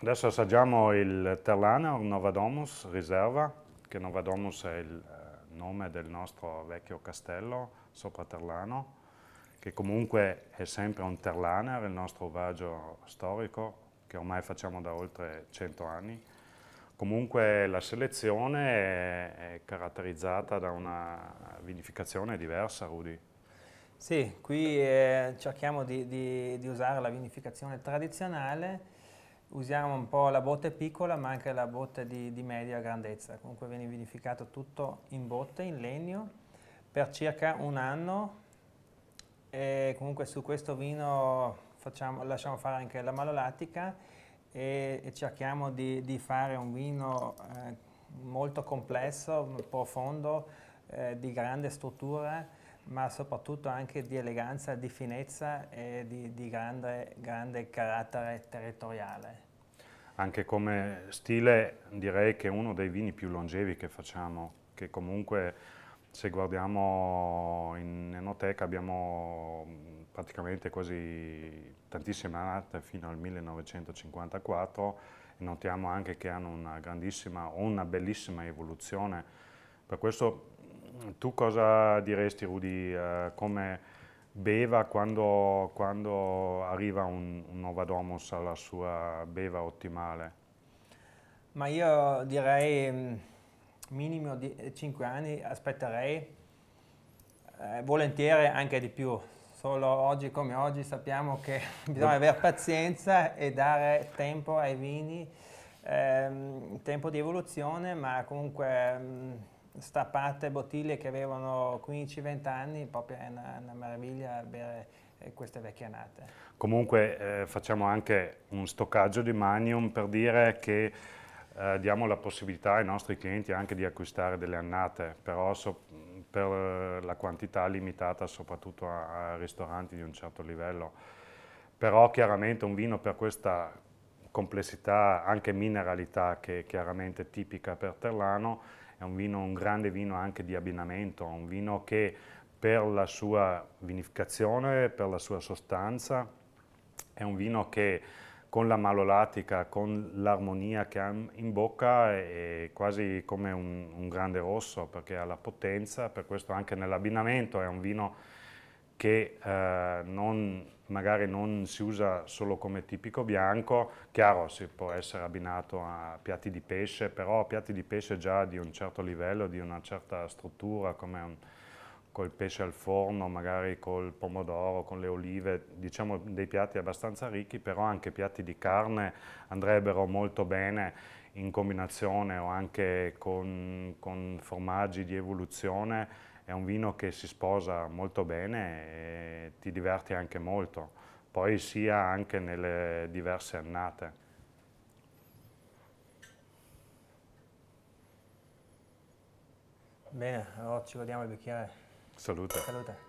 Adesso assaggiamo il Terlaner Novadomus Riserva, che Novadomus è il eh, nome del nostro vecchio castello sopra Terlano, che comunque è sempre un Terlaner, il nostro uvaggio storico, che ormai facciamo da oltre 100 anni. Comunque la selezione è caratterizzata da una vinificazione diversa, Rudy. Sì, qui eh, cerchiamo di, di, di usare la vinificazione tradizionale usiamo un po' la botte piccola ma anche la botte di, di media grandezza, comunque viene vinificato tutto in botte, in legno, per circa un anno e comunque su questo vino facciamo, lasciamo fare anche la malolattica e, e cerchiamo di, di, fare un vino eh, molto complesso, profondo, eh, di grande struttura ma soprattutto anche di eleganza, di finezza e di, di grande, grande carattere territoriale. Anche come stile direi che è uno dei vini più longevi che facciamo, che comunque se guardiamo in enoteca abbiamo praticamente quasi tantissime date fino al 1954 e notiamo anche che hanno una grandissima o una bellissima evoluzione. Per questo tu cosa diresti Rudy, eh, come beva quando, quando arriva un, un Novadomus alla sua beva ottimale? Ma io direi mm, minimo di 5 eh, anni aspetterei, eh, volentieri anche di più, solo oggi come oggi sappiamo che bisogna avere pazienza e dare tempo ai vini, ehm, tempo di evoluzione, ma comunque... Ehm, stappate bottiglie che avevano 15-20 anni, proprio è una, una meraviglia bere eh, queste vecchie annate. Comunque eh, facciamo anche un stoccaggio di Magnum per dire che eh, diamo la possibilità ai nostri clienti anche di acquistare delle annate, però so, per la quantità limitata soprattutto a, a, ristoranti di un certo livello. Però chiaramente un vino per questa complessità, anche mineralità che è chiaramente tipica per Terlano, è un, vino, un grande vino anche di abbinamento, un vino che per la sua vinificazione, per la sua sostanza, è un vino che con la malolatica, con l'armonia che ha in bocca è quasi come un, un grande rosso perché ha la potenza, per questo anche nell'abbinamento è un vino che eh, non, magari non si usa solo come tipico bianco, chiaro si può essere abbinato a piatti di pesce, però piatti di pesce già di un certo livello, di una certa struttura, come un, col pesce al forno, magari col pomodoro, con le olive, diciamo dei piatti abbastanza ricchi, però anche piatti di carne andrebbero molto bene in combinazione o anche con, con formaggi di evoluzione è un vino che si sposa molto bene e ti diverti anche molto, poi sia anche nelle diverse annate. Bene, allora ci godiamo il bicchiere. Salute. Salute.